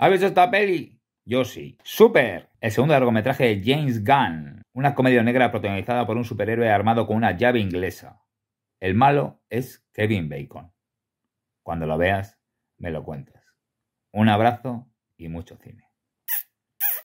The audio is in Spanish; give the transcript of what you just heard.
¿Has visto esta peli? Yo sí. ¡Super! El segundo largometraje de James Gunn, una comedia negra protagonizada por un superhéroe armado con una llave inglesa. El malo es Kevin Bacon. Cuando lo veas, me lo cuentas. Un abrazo y mucho cine.